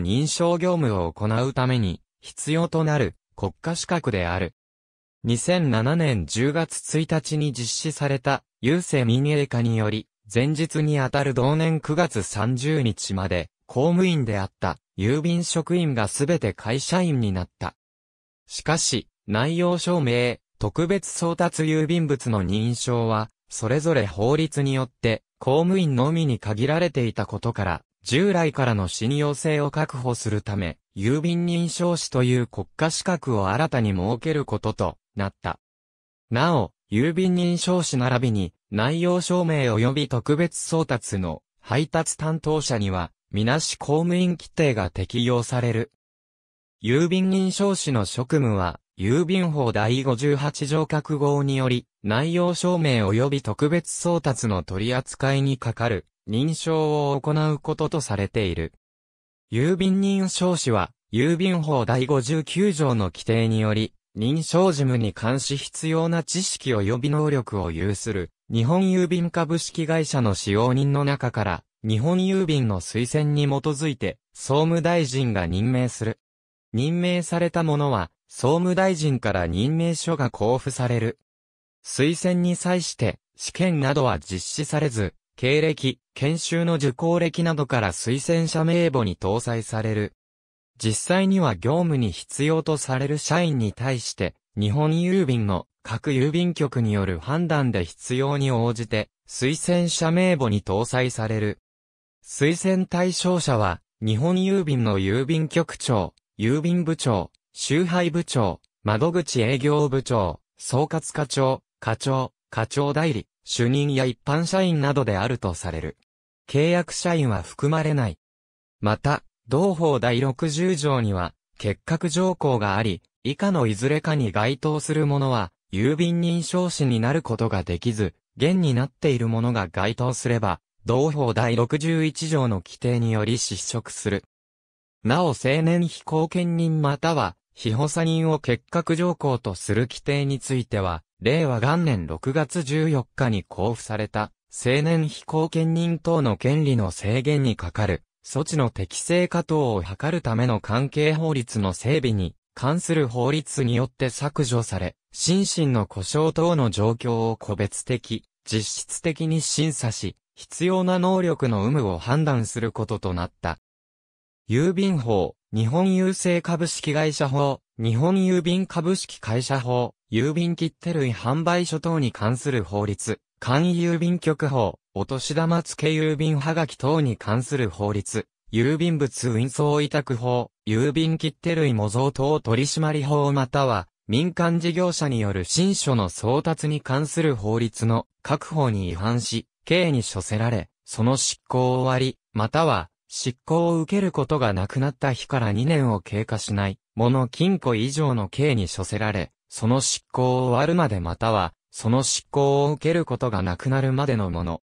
認証業務を行うために必要となる国家資格である。2007年10月1日に実施された郵政民営化により、前日にあたる同年9月30日まで公務員であった郵便職員がすべて会社員になった。しかし、内容証明、特別送達郵便物の認証は、それぞれ法律によって公務員のみに限られていたことから、従来からの信用性を確保するため、郵便認証士という国家資格を新たに設けることとなった。なお、郵便認証士並びに内容証明及び特別送達の配達担当者には、みなし公務員規定が適用される。郵便認証士の職務は、郵便法第58条各号により、内容証明及び特別送達の取り扱いにかかる認証を行うこととされている。郵便認証士は、郵便法第59条の規定により、認証事務に関し必要な知識及び能力を有する、日本郵便株式会社の使用人の中から、日本郵便の推薦に基づいて、総務大臣が任命する。任命された者は、総務大臣から任命書が交付される。推薦に際して、試験などは実施されず、経歴、研修の受講歴などから推薦者名簿に搭載される。実際には業務に必要とされる社員に対して、日本郵便の各郵便局による判断で必要に応じて、推薦者名簿に搭載される。推薦対象者は、日本郵便の郵便局長、郵便部長、集配部長、窓口営業部長、総括課長、課長、課長代理、主任や一般社員などであるとされる。契約社員は含まれない。また、同法第60条には、結核条項があり、以下のいずれかに該当するものは、郵便認証士になることができず、現になっているものが該当すれば、同法第61条の規定により失職する。なお青年非公権人または非補佐人を結核条項とする規定については、令和元年6月14日に交付された、青年非公権人等の権利の制限にかかる、措置の適正化等を図るための関係法律の整備に関する法律によって削除され、心身の故障等の状況を個別的、実質的に審査し、必要な能力の有無を判断することとなった。郵便法、日本郵政株式会社法、日本郵便株式会社法、郵便切手類販売所等に関する法律、簡易郵便局法、お年玉付郵便はがき等に関する法律、郵便物運送委託法、郵便切手類模造等取締法または、民間事業者による新書の送達に関する法律の各法に違反し、刑に処せられ、その執行を終わり、または、執行を受けることがなくなった日から2年を経過しない、もの禁錮以上の刑に処せられ、その執行を終わるまでまたは、その執行を受けることがなくなるまでのもの。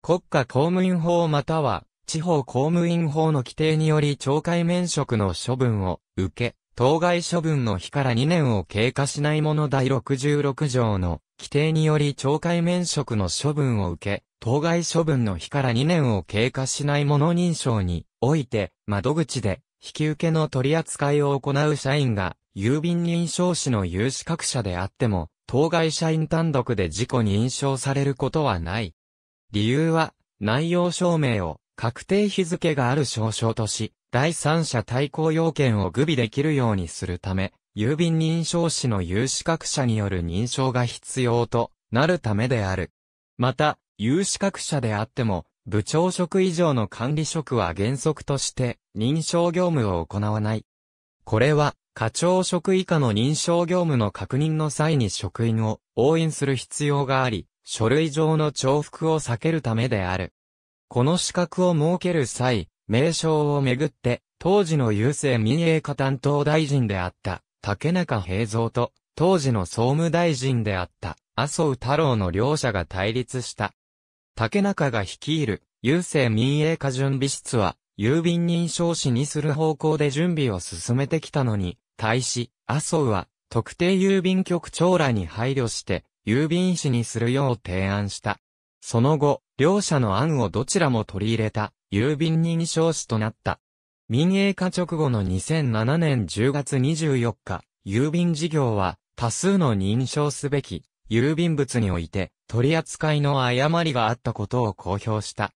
国家公務員法または、地方公務員法の規定により懲戒免職の処分を受け、当該処分の日から2年を経過しないもの第66条の規定により懲戒免職の処分を受け、当該処分の日から2年を経過しないもの認証において、窓口で引き受けの取り扱いを行う社員が、郵便認証士の有資格者であっても、当該社員単独で自己認証されることはない。理由は、内容証明を確定日付がある証書とし、第三者対抗要件を具備できるようにするため、郵便認証士の有資格者による認証が必要となるためである。また、有資格者であっても、部長職以上の管理職は原則として認証業務を行わない。これは、課長職以下の認証業務の確認の際に職員を応援する必要があり、書類上の重複を避けるためである。この資格を設ける際、名称をめぐって、当時の郵政民営化担当大臣であった竹中平蔵と、当時の総務大臣であった麻生太郎の両者が対立した。竹中が率いる、郵政民営化準備室は、郵便認証紙にする方向で準備を進めてきたのに、対し、麻生は、特定郵便局長らに配慮して、郵便紙にするよう提案した。その後、両者の案をどちらも取り入れた、郵便認証紙となった。民営化直後の2007年10月24日、郵便事業は、多数の認証すべき郵便物において取り扱いの誤りがあったことを公表した。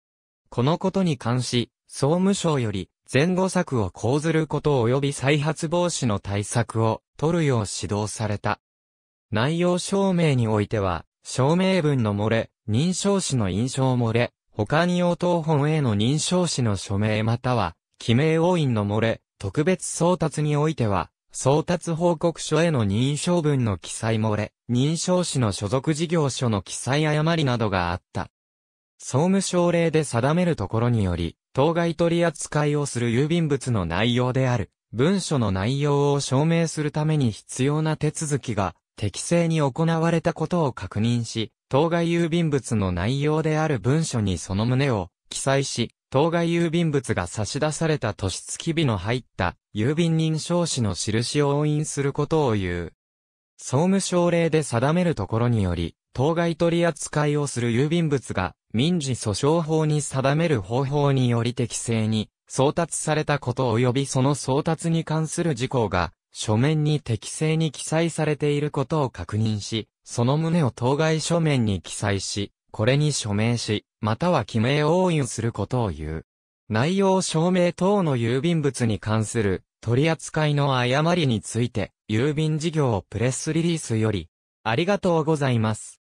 このことに関し、総務省より前後策を講ずること及び再発防止の対策を取るよう指導された。内容証明においては、証明文の漏れ、認証紙の印象漏れ、他に応答本への認証紙の署名または、記名応印の漏れ、特別送達においては、送達報告書への認証文の記載漏れ、認証紙の所属事業所の記載誤りなどがあった。総務省令で定めるところにより、当該取扱いをする郵便物の内容である、文書の内容を証明するために必要な手続きが適正に行われたことを確認し、当該郵便物の内容である文書にその旨を記載し、当該郵便物が差し出された年月日の入った郵便認証紙の印を押印することを言う。総務省令で定めるところにより、当該取扱いをする郵便物が民事訴訟法に定める方法により適正に送達されたこと及びその送達に関する事項が書面に適正に記載されていることを確認し、その旨を当該書面に記載し、これに署名し、または記名応印することを言う。内容証明等の郵便物に関する取り扱いの誤りについて、郵便事業プレスリリースより、ありがとうございます。